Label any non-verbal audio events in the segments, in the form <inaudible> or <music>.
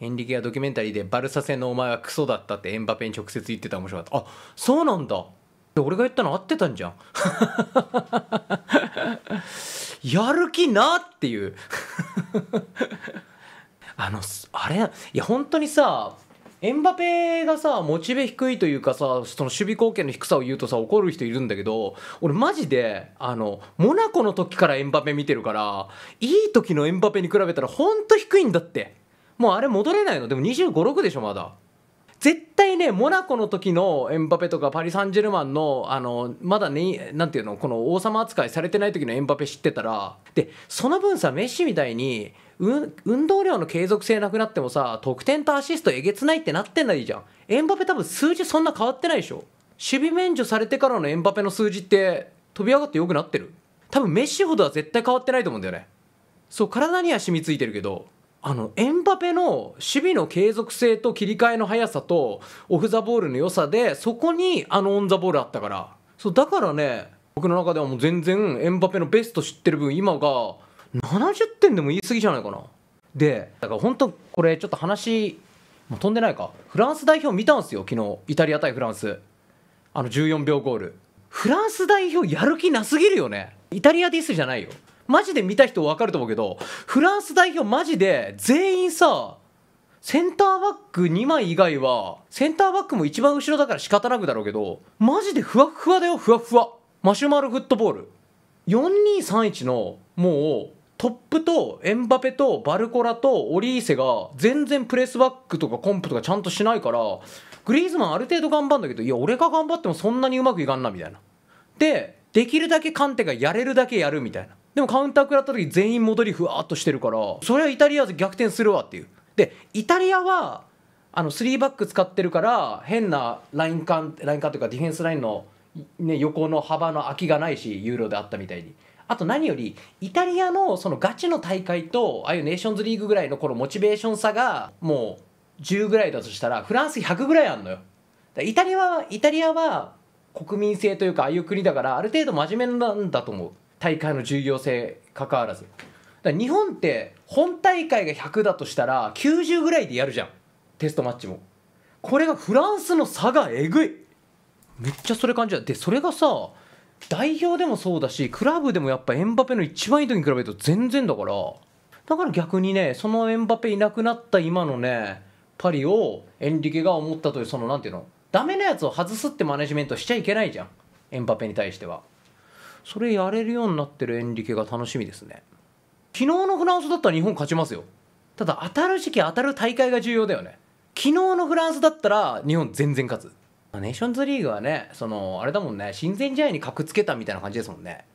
エンリケがドキュメンタリーでバルサ戦のお前はクソだったってエンバペに直接言ってたら面白かったあそうなんだ俺が言ったの合ってたんじゃん <laughs> やる気なっていう <laughs> あのあれいや本当にさエンバペがさモチベ低いというかさその守備貢献の低さを言うとさ怒る人いるんだけど俺マジであのモナコの時からエンバペ見てるからいい時のエンバペに比べたらほんと低いんだって。もうあれ戻れないのでも2 5 6でしょまだ絶対ねモナコの時のエンバペとかパリ・サンジェルマンのあのまだねなんていうのこの王様扱いされてない時のエンバペ知ってたらでその分さメッシみたいに運動量の継続性なくなってもさ得点とアシストえげつないってなってないじゃんエンバペ多分数字そんな変わってないでしょ守備免除されてからのエンバペの数字って飛び上がって良くなってる多分メッシほどは絶対変わってないと思うんだよねそう体には染みついてるけどあのエンバペの守備の継続性と切り替えの速さとオフ・ザ・ボールの良さでそこにあのオン・ザ・ボールあったからそうだからね僕の中ではもう全然エンバペのベスト知ってる分今が70点でも言い過ぎじゃないかなでだから本当これちょっと話もう飛んでないかフランス代表見たんすよ昨日イタリア対フランスあの14秒ゴールフランス代表やる気なすぎるよねイタリアディスじゃないよマジで見た人分かると思うけどフランス代表マジで全員さセンターバック2枚以外はセンターバックも一番後ろだから仕方なくだろうけどマジでふわふわだよふわふわマシュマロフットボール4231のもうトップとエンバペとバルコラとオリーセが全然プレスバックとかコンプとかちゃんとしないからグリーズマンある程度頑張るんだけどいや俺が頑張ってもそんなにうまくいかんなみたいなでできるだけカンテがやれるだけやるみたいなでもカウンター食らった時全員戻りふわっとしてるからそれはイタリアで逆転するわっていうでイタリアはあの3バック使ってるから変なライン間ライン間というかディフェンスラインの、ね、横の幅の空きがないしユーロであったみたいにあと何よりイタリアのそのガチの大会とああいうネーションズリーグぐらいのこのモチベーション差がもう10ぐらいだとしたらフランス100ぐらいあんのよイタリアはイタリアは国民性というかああいう国だからある程度真面目なんだと思う大会の重要性かかわらず日本って本大会が100だとしたら90ぐらいでやるじゃんテストマッチもこれがフランスの差がえぐいめっちゃそれ感じたでそれがさ代表でもそうだしクラブでもやっぱエンバペの一番いい時に比べると全然だからだから逆にねそのエンバペいなくなった今のねパリをエンリケが思ったというその何ていうのダメなやつを外すってマネジメントしちゃいけないじゃんエンバペに対しては。それやれるようになってるエンリケが楽しみですね昨日のフランスだったら日本勝ちますよただ当たる時期当たる大会が重要だよね昨日のフランスだったら日本全然勝つネーションズリーグはねそのあれだもんね親善試合に格つけたみたいな感じですもんね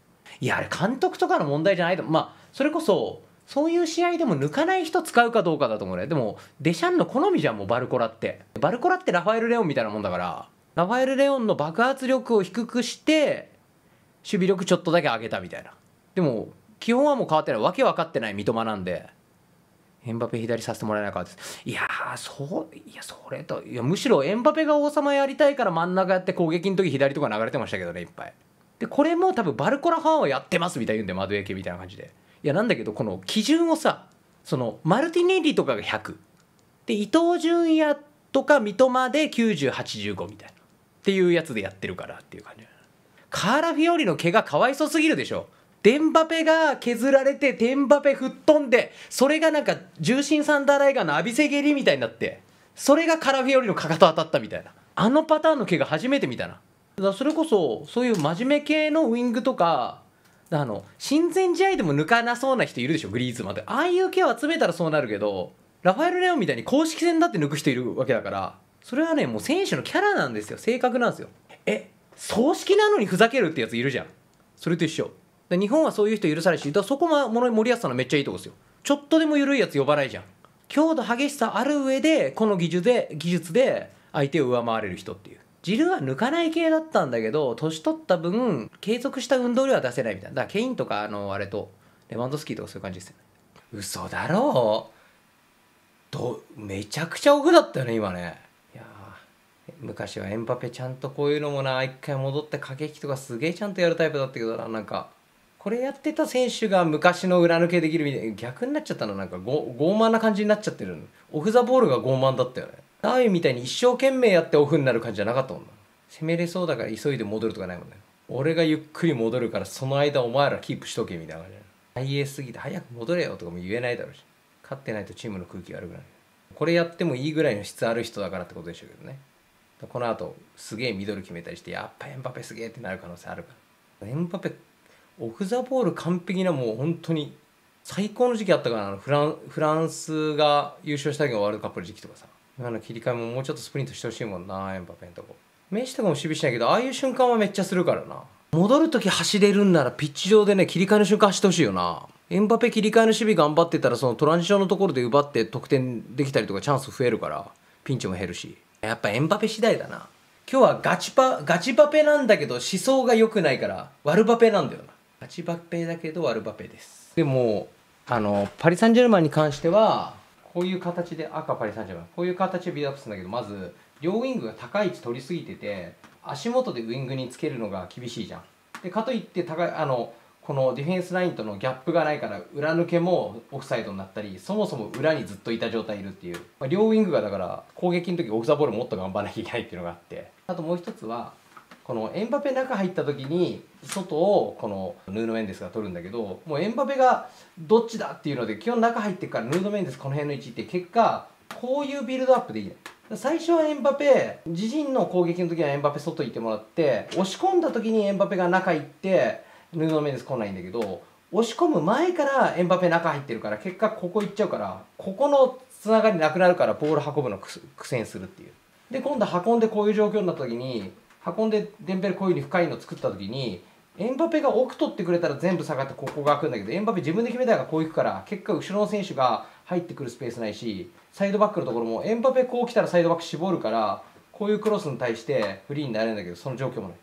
いやあれ監督とかの問題じゃないとまあそれこそそういう試合でも抜かない人使うかどうかだと思うねでもデシャンの好みじゃんもうバルコラってバルコラってラファエル・レオンみたいなもんだからラファエル・レオンの爆発力を低くして守備力ちょっとだけ上げたみたいなでも基本はもう変わってないわけ分かってない三笘なんでエンバペ左させてもらえないかですいやそういやそれといやむしろエンバペが王様やりたいから真ん中やって攻撃の時左とか流れてましたけどねいっぱいでこれも多分バルコラファンはやってますみたい言うんで窓焼けみたいな感じでいやなんだけどこの基準をさそのマルティネリとかが100で伊東純也とか三笘で9085みたいなっていうやつでやってるからっていう感じカーラ・フィオリの毛がかわいそすぎるでしょデンバペが削られてデンバペ吹っ飛んでそれがなんか重心サンダーライガーの浴びせ蹴りみたいになってそれがカラフィオリのかかと当たったみたいなあのパターンの毛が初めてみたいなだそれこそそういう真面目系のウイングとかあの親善試合でも抜かなそうな人いるでしょグリーズマっでああいう毛を集めたらそうなるけどラファエル・レオンみたいに公式戦だって抜く人いるわけだからそれはねもう選手のキャラなんですよ性格なんですよえ葬式なのにふざけるってやついるじゃんそれと一緒で日本はそういう人許されしだこはそこも森保さのめっちゃいいとこですよちょっとでも緩いやつ呼ばないじゃん強度激しさある上でこの技術で技術で相手を上回れる人っていうジルは抜かない系だったんだけど年取った分継続した運動量は出せないみたいなだからケインとかあのあれとレバンドスキーとかそういう感じですよね嘘だろうめちゃくちゃ奥だったよね今ね昔はエンバペちゃんとこういうのもな一回戻って駆け引きとかすげえちゃんとやるタイプだったけどななんかこれやってた選手が昔の裏抜けできるみたいな逆になっちゃったのなんか傲慢な感じになっちゃってるオフ・ザ・ボールが傲慢だったよねダーウィンみたいに一生懸命やってオフになる感じじゃなかったもんな攻めれそうだから急いで戻るとかないもんね俺がゆっくり戻るからその間お前らキープしとけみたいな感じ大栄すぎて早く戻れよとかも言えないだろうし勝ってないとチームの空気悪くなるこれやってもいいぐらいの質ある人だからってことでしょうけどねこの後すげえミドル決めたりしてやっぱエンパペすげえってなる可能性あるからエンパペオフ・ザ・ボール完璧なもう本当に最高の時期あったからフランフランスが優勝した時のワールドカップの時期とかさ今の切り替えももうちょっとスプリントしてほしいもんなエンパペのとこメッシとかも守備しないけどああいう瞬間はめっちゃするからな戻る時走れるんならピッチ上でね切り替えの瞬間走ってほしいよなエンパペ切り替えの守備頑張ってたらそのトランジションのところで奪って得点できたりとかチャンス増えるからピンチも減るしやっぱエンバペ次第だな。今日はガチパ、ガチバペなんだけど思想が良くないから、悪バペなんだよな。ガチバペだけど悪バペです。でも、あの、パリ・サンジェルマンに関しては、こういう形で、赤パリ・サンジェルマン、こういう形でビードアップするんだけど、まず、両ウイングが高い位置取りすぎてて、足元でウイングにつけるのが厳しいじゃん。で、かといって高い、あの、このディフェンスラインとのギャップがないから裏抜けもオフサイドになったりそもそも裏にずっといた状態いるっていう、まあ、両ウィングがだから攻撃の時オフザボールもっと頑張らなきゃいけないっていうのがあってあともう一つはこのエンバペ中入った時に外をこのヌード・メンデスが取るんだけどもうエンバペがどっちだっていうので基本中入ってからヌード・メンデスこの辺の位置って結果こういうビルドアップでいい最初はエンバペ自陣の攻撃の時はエンバペ外行ってもらって押し込んだ時にエンバペが中行ってヌー面メンス来ないんだけど押し込む前からエンバペ中入ってるから結果ここ行っちゃうからここのつながりなくなるからボール運ぶの苦戦するっていうで今度運んでこういう状況になった時に運んでデンベルこういう風に深いの作った時にエンバペが奥取ってくれたら全部下がってここが開くんだけどエンバペ自分で決めたらこう行くから結果後ろの選手が入ってくるスペースないしサイドバックのところもエンバペこう来たらサイドバック絞るからこういうクロスに対してフリーになれるんだけどその状況もない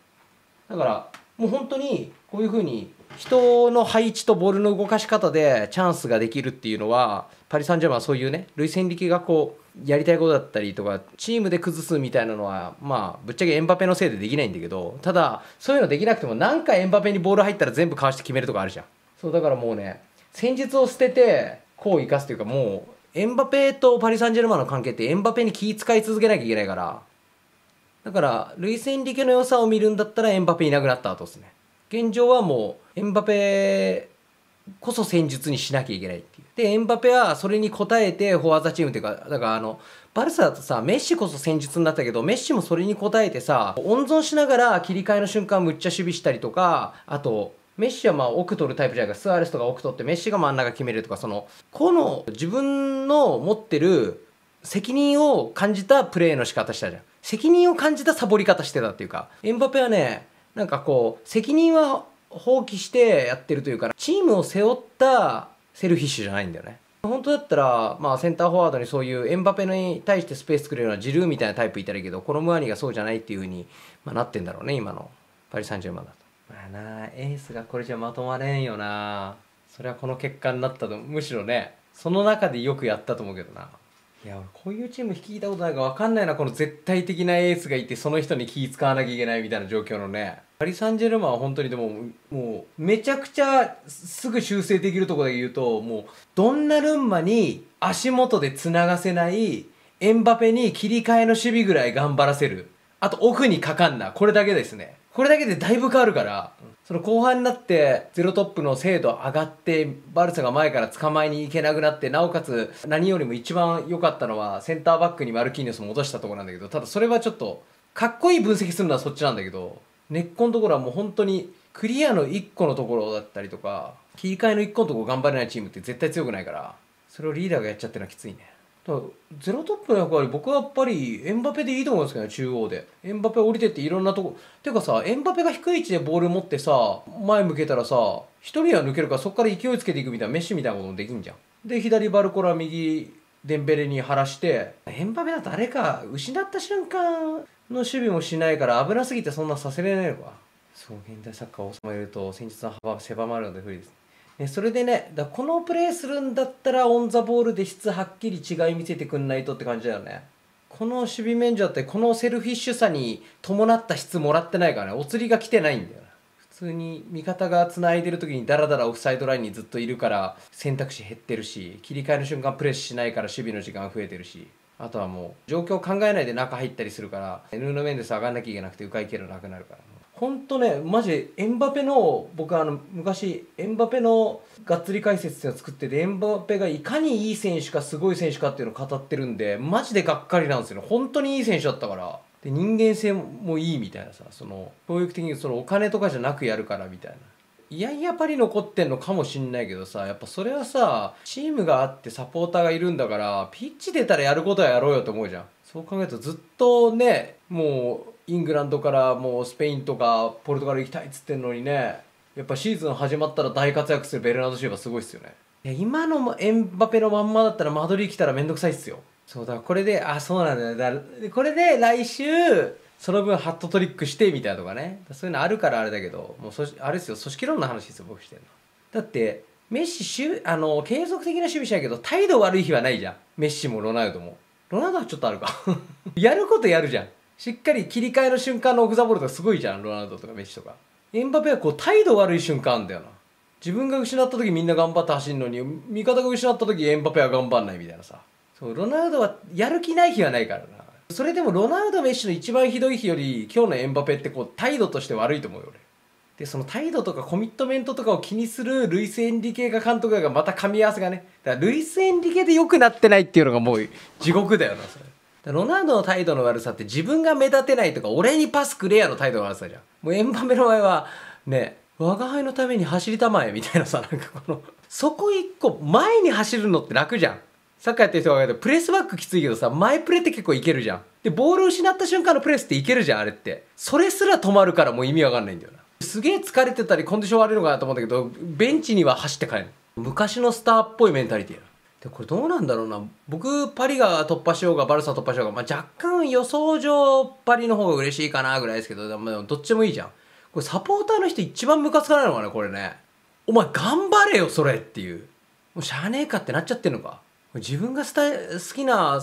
だからもう本当にこういうふうに人の配置とボールの動かし方でチャンスができるっていうのはパリ・サンジェルマンはそういうね累戦力がこうやりたいことだったりとかチームで崩すみたいなのはまあぶっちゃけエンバペのせいでできないんだけどただそういうのできなくても何回エンバペにボール入ったら全部かわして決めるとかあるじゃんそうだからもうね戦術を捨ててこう生かすというかもうエンバペとパリ・サンジェルマンの関係ってエンバペに気遣い続けなきゃいけないからだから、ルイス・エンリケの良さを見るんだったらエンバペいなくなった後ですね。現状はもう、エンバペこそ戦術にしなきゃいけないっていう。で、エンバペはそれに応えてフォアザチームっていうか、だからあの、バルサだとさ、メッシこそ戦術になったけど、メッシもそれに応えてさ、温存しながら切り替えの瞬間むっちゃ守備したりとか、あと、メッシはまあ奥取るタイプじゃないか、スアレスとか奥取ってメッシが真ん中決めるとか、その、この自分の持ってる責任を感じたプレーの仕方したじゃん責任を感じたサボり方してたっていうかエンバペはねなんかこう責任は放棄してやってるというかチームを背負ったセルフィッシュじゃないんだよね本当だったら、まあ、センターフォワードにそういうエンバペに対してスペース作るようなジルーみたいなタイプいたらいいけどこのムアニがそうじゃないっていうふうに、まあ、なってんだろうね今のパリ・サンジェルマンだとまあなエースがこれじゃまとまれんよなそれはこの結果になったとむしろねその中でよくやったと思うけどないやこういうチーム率いたことないから分かんないなこの絶対的なエースがいてその人に気使わなきゃいけないみたいな状況のねパリ・サンジェルマンは本当にでももうめちゃくちゃすぐ修正できるところで言うともうどんなルンマに足元でつながせないエンバペに切り替えの守備ぐらい頑張らせるあとオフにかかんなこれだけですねこれだけでだいぶ変わるから、うんその後半になってゼロトップの精度上がってバルサが前から捕まえに行けなくなってなおかつ何よりも一番良かったのはセンターバックにマルキーニョス戻したところなんだけどただそれはちょっとかっこいい分析するのはそっちなんだけど根っこのところはもう本当にクリアの1個のところだったりとか切り替えの1個のところ頑張れないチームって絶対強くないからそれをリーダーがやっちゃってるのはきついね。だゼロトップの役割僕はやっぱりエンバペでいいと思うんですけどね中央でエンバペ降りてっていろんなとこていうかさエンバペが低い位置でボール持ってさ前向けたらさ1人は抜けるからそこから勢いつけていくみたいなメッシみたいなこともできんじゃんで左バルコラ右デンベレに張らしてエンバペだとあれか失った瞬間の守備もしないから危なすぎてそんなさせれないのかそう現代サッカー王様いると戦術の幅は狭まるので不利ですそれでねだこのプレーするんだったらオン・ザ・ボールで質はっきり違い見せてくんないとって感じだよねこの守備免除ってこのセルフィッシュさに伴った質もらってないからねお釣りが来てないんだよな普通に味方が繋いでる時にダラダラオフサイドラインにずっといるから選択肢減ってるし切り替えの瞬間プレスしないから守備の時間増えてるしあとはもう状況を考えないで中入ったりするからヌーノ・メンデス上がんなきゃいけなくて迂回経路なくなるから本当ねマジエンバペの僕あの昔エンバペのがっつり解説っていうのを作っててエンバペがいかにいい選手かすごい選手かっていうのを語ってるんでマジでがっかりなんですよね本当にいい選手だったからで人間性もいいみたいなさその教育的にそのお金とかじゃなくやるからみたいないやいやパリ残ってんのかもしんないけどさやっぱそれはさチームがあってサポーターがいるんだからピッチ出たらやることはやろうよと思うじゃんそう考えるとずっとねもうイングランドからもうスペインとかポルトガル行きたいっつってんのにねやっぱシーズン始まったら大活躍するベルナード・シューバーすごいっすよねいや今のエンバペのまんまだったらマドリー来たら面倒くさいっすよそうだこれであそうなんだだこれで来週その分ハットトリックしてみたいなとかねそういうのあるからあれだけどもうそあれっすよ組織論の話っすよ僕してるのだってメッシしゅあの継続的な守備しないけど態度悪い日はないじゃんメッシもロナウドもロナウドはちょっとあるか <laughs> やることやるじゃんしっかり切り替えの瞬間のオフザボルトがすごいじゃんロナウドとかメッシとかエンバペはこう態度悪い瞬間あんだよな自分が失った時みんな頑張って走るのに味方が失った時エンバペは頑張んないみたいなさそうロナウドはやる気ない日はないからなそれでもロナウド・メッシの一番ひどい日より今日のエンバペってこう態度として悪いと思うよ俺でその態度とかコミットメントとかを気にするルイス・エンリケが監督がまた噛み合わせがねだからルイス・エンリケで良くなってないっていうのがもう地獄だよなそれロナウドの態度の悪さって自分が目立てないとか俺にパスくれやの態度の悪さじゃんもうエンバメの場合はね我が輩のために走りたまえみたいなさ <laughs> なんかこのそこ一個前に走るのって楽じゃんサッカーやってる人がプレスバックきついけどさ前プレって結構いけるじゃんでボール失った瞬間のプレスっていけるじゃんあれってそれすら止まるからもう意味わかんないんだよなすげえ疲れてたりコンディション悪いのかなと思ったけどベンチには走って帰る昔のスターっぽいメンタリティややでこれどうなんだろうな僕パリが突破しようがバルサ突破しようが、まあ、若干予想上パリの方が嬉しいかなぐらいですけど、でもどっちでもいいじゃんこれサポーターの人一番ムカつかないのかなこれねお前頑張れよそれっていうもうしゃあねえかってなっちゃってんのか自分がスタ好きな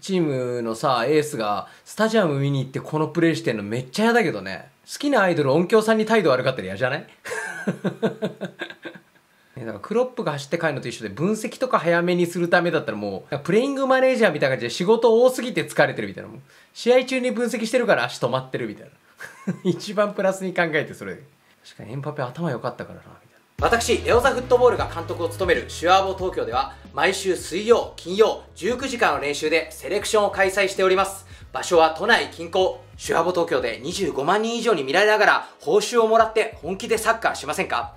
チームのさエースがスタジアム見に行ってこのプレーしてんのめっちゃ嫌だけどね好きなアイドル音響さんに態度悪かったら嫌じゃない <laughs> ね、だからクロップが走って帰るのと一緒で分析とか早めにするためだったらもうプレイングマネージャーみたいな感じで仕事多すぎて疲れてるみたいな試合中に分析してるから足止まってるみたいな <laughs> 一番プラスに考えてそれ確かにエンパペ頭良かったからなみたいな私レオザフットボールが監督を務めるシュアーボ東京では毎週水曜金曜19時間の練習でセレクションを開催しております場所は都内近郊シュアボ東京で25万人以上に見られながら報酬をもらって本気でサッカーしませんか